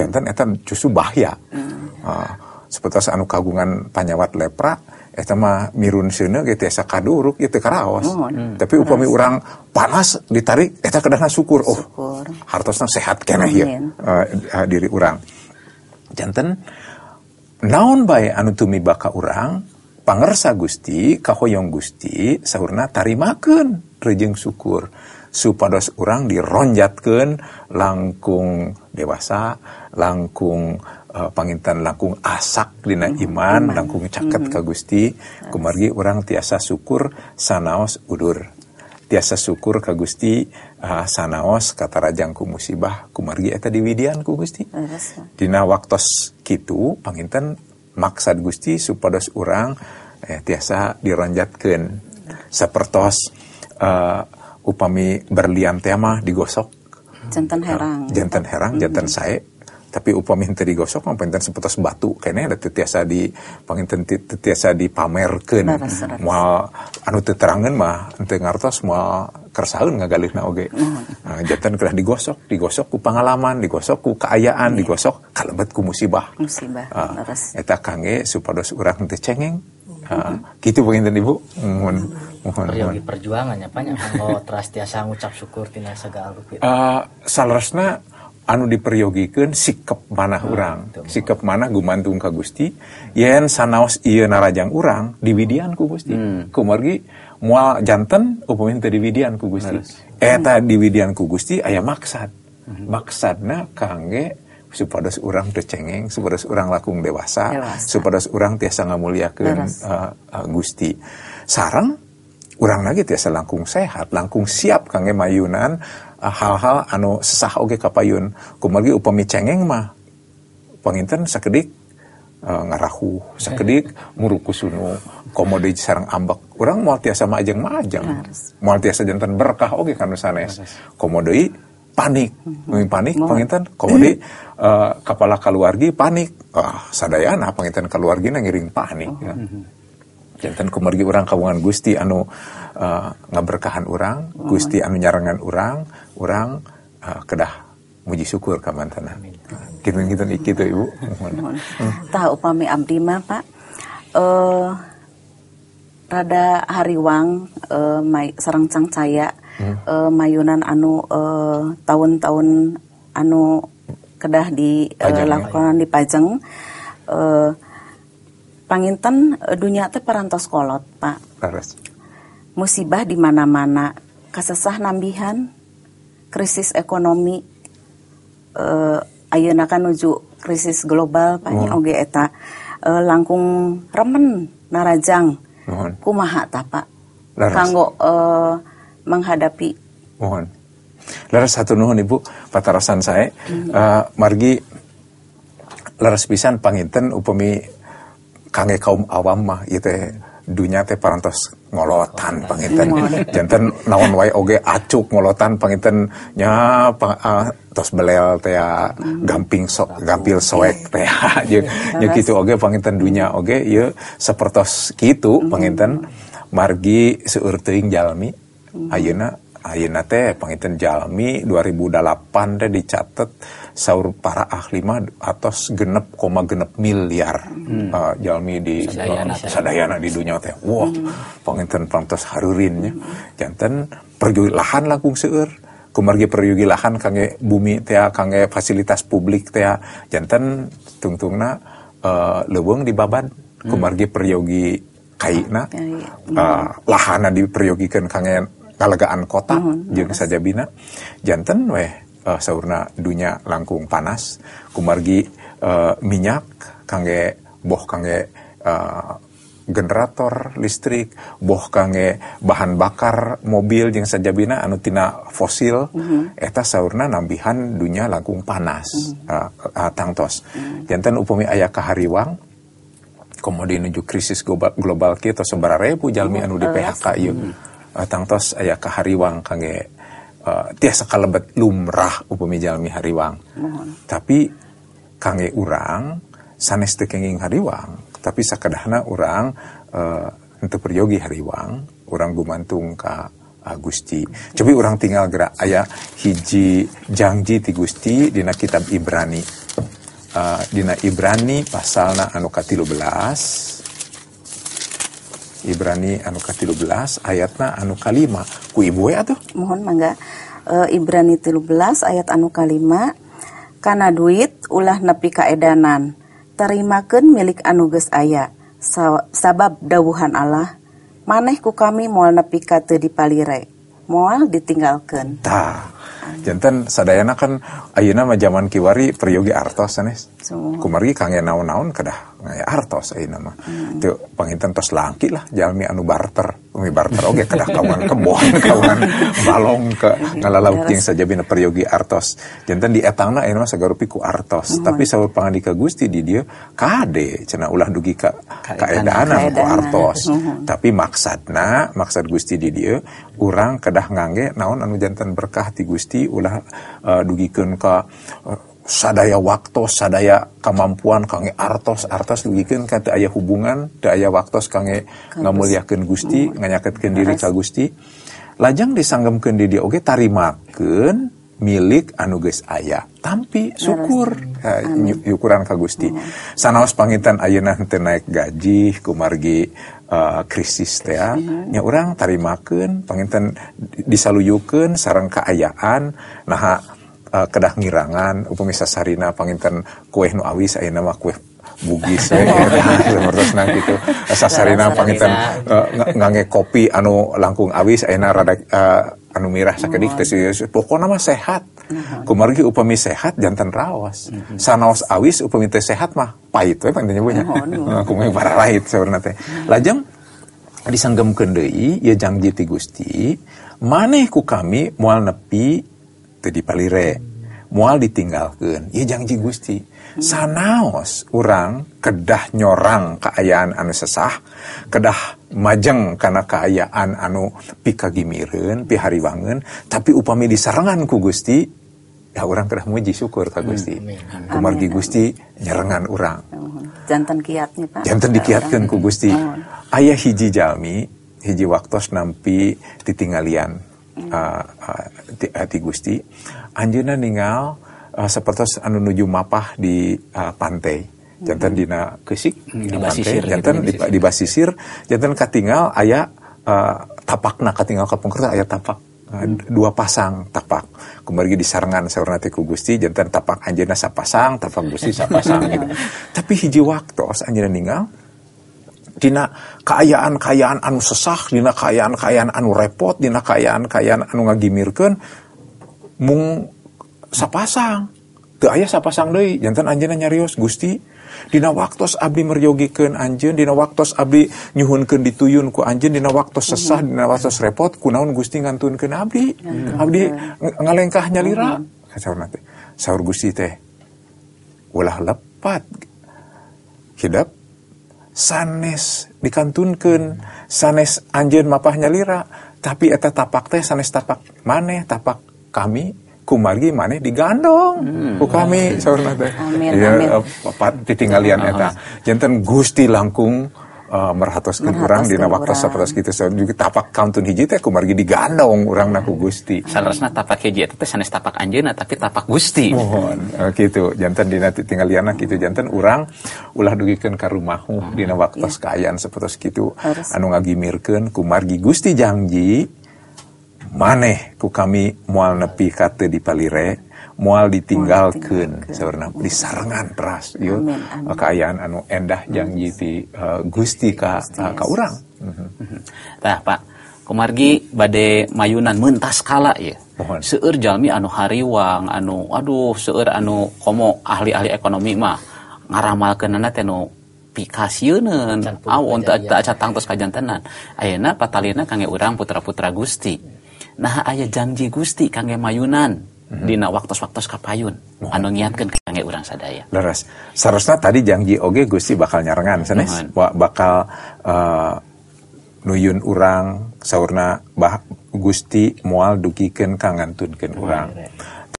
jantan eta justru bahaya hmm. uh, ah, seperti anu kagungan panyawat lepra eta mah mirun seuneu ge teu kaduruk ieu teu karaos. Hmm. Tapi upami urang panas ditarik eta kadana syukur. Oh. Syukur. Hartosna sehat keneh ya, ieu uh, eh, diri urang. Janten naon bae anu tumi baka urang pangersa Gusti kahoyong Gusti sahurna tarimakeun rejeng syukur supados orang dironjatkan langkung dewasa langkung uh, pangintan langkung asak dina hmm, iman langkung caket hmm. ka Gusti kumargi orang tiasa syukur sanaos udur tiasa syukur ka Gusti uh, sanaos kata rajangku musibah kumargi eta diwidian ku Gusti iya, dina waktos kitu pangintan maksad Gusti supados orang eh, tiasa dironjatkan sepertos uh, eh, upami berlian tema digosok jantan nah, herang jantan herang jantan mm -hmm. tapi upami henteu digosok mah panten seputas batu kayaknya ada tetiasa di panginten tetiasa dipamerkeun moal anu teu terangeun mah henteu ngartos moal kersaun ngagalihna oge nah, nah jantan kena digosok digosok ku pengalaman digosok ku keayaan iya. digosok kalebet ku musibah musibah uh, eta kange supados urang teu cengeng gitu pengen ibu mohon mohon Perjuangan perjuangannya banyak kalau teras tiasa ngucap syukur tina segala gitu. uh, ah, salresna anu diperyogikan sikap mana orang ah, sikap mana gumantung ka Gusti yen sanaos iya narajang orang diwidian ku Gusti hmm. kumargi mual jantan upamin teu diwidian ku Gusti Maris. eta diwidian ku Gusti maksad hmm. maksadna kange kangge supados orang tercengeng, supados orang lakung dewasa, dewasa. supados orang tiasa ngamuliakeun uh, uh, Gusti sarang orang lagi tiasa langkung sehat langkung siap kange mayunan hal uh, hal-hal anu sesah oge kapayun kumargi upami cengeng mah panginten sakedik uh, ngarahu sakedik muruku sunu komode sarang ambek orang mau tiasa majeng majeng mau tiasa jantan berkah oke okay, kan sanes komodoi panik Mungkin mm-hmm. panik oh. panginten kemudian uh, mm-hmm. eh, kepala keluarga panik ah sadayana panginten keluargi ngiring panik ya. oh. ya. Mm-hmm. Jantan kumargi orang kawungan Gusti anu uh, ngaberkahan orang, oh. Gusti anu nyarangan orang, orang uh, eh, kedah muji syukur ka kita Gitu-gitu gitu Ibu. Hmm. Tahu upami abdi mah Pak. Eh rada hariwang eh, sarang cangcaya hmm. uh, mayunan anu eh, tahun-tahun anu kedah dilakukan eh, ya, ya. uh, di Pajeng uh, panginten uh, dunia teh perantos kolot Pak Paras. musibah di mana-mana kesesah nambihan krisis ekonomi uh, ayeuna kan nuju krisis global banyak hmm. oge eta uh, langkung remen narajang kumaha ta Pak kanggo uh, menghadapi mohon laras satu nuhun ibu patarasan saya mm -hmm. uh, margi laras pisan panginten upami kange kaum awam mah itu dunia teh parantos ngolotan panginten jantan naon wae oge acuk ngolotan panginten nya pang, uh, ah, tos belel teh ah, hmm. gamping so, gampil soek teh ya gitu oge panginten dunia oge ieu sapertos gitu hmm. panginten margi seurteing jalmi Hmm. Ayeuna ayeuna teh penginten jalmi 2008 teh dicatat saur para ahli mah atas genep koma genep miliar hmm. uh, jalmi di sadayana, sadayana di dunia teh wah wow, hmm. panginten pangtos harurinnya hmm. jantan pergi lahan langkung seueur kumargi pergi lahan kangge bumi teh kangge fasilitas publik teh jantan tungtungna uh, leuweung di babad hmm. kumargi peryogi kaina uh, ah, lahana diperyogikan kange kalagaan kota mm, jeung sajabina janten weh uh, saurna dunya langkung panas kumargi uh, minyak kangge boh kangge uh, generator listrik boh kangge bahan bakar mobil saja bina anu tina fosil mm -hmm. eta saurna nambihan dunya langkung panas mm -hmm. uh, uh, tangtos mm -hmm. jantan upami ayah kahariwang komodi nuju krisis global, global kita sembara repu jalmi iya, anu di PHK yuk mm -hmm tangtos aya kahariwang kangge uh, eh, tiasa kalebet lumrah upami jalmi hariwang Mohon. tapi kangge urang sanes teu hariwang tapi sakadahna urang uh, eh, henteu peryogi hariwang urang gumantung ka Gusti cobi urang tinggal gerak ayah hiji janji ti Gusti dina kitab Ibrani uh, dina Ibrani pasalna anu ka 13 Ibrani anu ka 13 ayatna anu kalima ku ibu ya tuh? mohon mangga e, Ibrani 13 ayat anu kalima karena duit ulah nepi kaedanan terimakeun milik Anuges ayah Sa sabab dawuhan Allah maneh ku kami mual nepi ka di dipalire mual ditinggalkan jantan sadayana kan ayeuna mah zaman kiwari Priyogi artos sanes so. kumargi kangen naon-naon kedah ngaya artos ayeuna mah hmm. teu panginten tos langki lah jalmi anu barter umi barter oge kedah kawan kebon kawan balong ke ngalalauk jeung bina Priyogi artos jantan di etangna ayeuna mah sagarupi ku artos tapi saur pangandika Gusti di dieu kade cenah ulah dugi ka kaedaana ku artos Mohon. Mm-hmm. tapi maksudna maksad Gusti di dieu urang kedah ngangge naon anu jantan berkah ti Gusti ulah uh, dugikeun ka uh, sadaya waktu, sadaya kemampuan kange artos artos dugikan kata daya hubungan daya waktu waktos kange ngamuliakeun Gusti nganyaketkeun diri ka Gusti lajang disanggemkan di dia tari makan milik anu ayah. Tapi syukur ukuran kagusti. ka Gusti sanaos pangitan ayeuna teu naik gaji kumargi Eh, krisis teh ya. iya. nya orang tarimakan penginten disaluyukan sarang keayaan nah uh, eh, kedah ngirangan upamisa sarina penginten kue nu awis ayeuna mah kue bugis ya, nah gitu sasarina penginten ngange kopi anu langkung awis ayeuna rada uh, anu mirah sakedik teh oh. nama mah sehat Nah. kumargi upami sehat jantan rawas sanaos awis upami teh sehat mah pahit we pantai nyebutnya nah, nah, kumeng para lain sebenarnya teh lajeng disanggem deui ya janji ti Gusti maneh ku kami mual nepi tadi palire mual ditinggalkan ya janji Gusti hmm. sanaos orang kedah nyorang keayaan anu sesah kedah majeng karena keayaan anu hari pihariwangen tapi upami diserangan ku Gusti ya orang kerah muji syukur ka hmm, Gusti hmm. kumargi Gusti nyerengan orang jantan kiatnya Pak jantan dikiatkan ku Gusti ayah hiji jalmi hiji waktos nampi ditinggalian hmm. uh, ah, uh, ah, di, uh, ah, Gusti Anjuna ningal uh, sepertos anu nuju mapah di uh, pantai hmm. jantan dina kesik hmm, di basisir gitu, jantan di, di basisir jantan katinggal ayah uh, tapak nak katingal kapungkerta ayah tapak dua pasang tapak kembali di sarangan saurnati ku Gusti jantan tapak anjeuna sapasang tapak Gusti sapasang gitu tapi hiji waktu anjeuna ninggal dina kayaan kaayaan anu sesak dina kayaan kaayaan anu repot dina kayaan kaayaan anu ngagimirkan mung sapasang teu ayah sapasang deh jantan anjeuna nyarios Gusti Dina waktos Abdi meryogikan anjen, Dina waktos Abdi nyhunkan dituyun ku anjen, Dina waktos sesah Dina waktos repot kunaun Gusti ngantunkan Abdi iya. Abdi ngalengkah nyalira iya. kacau nanti sahur Gusti teh ulah lepat hidap sanes dikantunkan sanes anjen mapah nyalira tapi eta tapak teh sanes tapak maneh tapak kami kumargi maneh digandong hmm. ku kami saurna teh ya eh, titinggalian eta janten Gusti langkung uh, eh, merhatoskan orang di waktu seperti kita juga tapak kantun hiji teh kumargi digandong orang naku Gusti salasna tapak hiji tapi teh sanes tapak anjena. tapi tapak Gusti mohon uh, gitu janten dina titinggalian gitu janten orang ulah dugikeun ka rumahmu dina waktu kayaan seperti itu anu mirken kumargi Gusti janji maneh ku kami mual nepi kata di palire mual ditinggalkan sebenarnya di sarengan ras yo eh, kekayaan anu endah janji di uh, eh, Gusti ka uh, ka urang mhm. Mhm. tah Pak kemargi bade mayunan mentas kala ya seueur jalmi anu hariwang anu aduh seueur anu komo ahli-ahli ekonomi mah ngaramalkeunna teh nu pikasieuneun awon teu acatang tos kajantenan ayeuna patalina kangge urang putra-putra Gusti nah ayah janji Gusti kangge mayunan hmm. dina waktu-waktu kapayun hmm. anu ngiatkeun kangge urang sadaya leres seharusnya tadi janji oge Gusti bakal nyarengan sanes Wa, bakal uh, nuyun urang saurna bah Gusti mual dugiken kangantunkeun urang orang.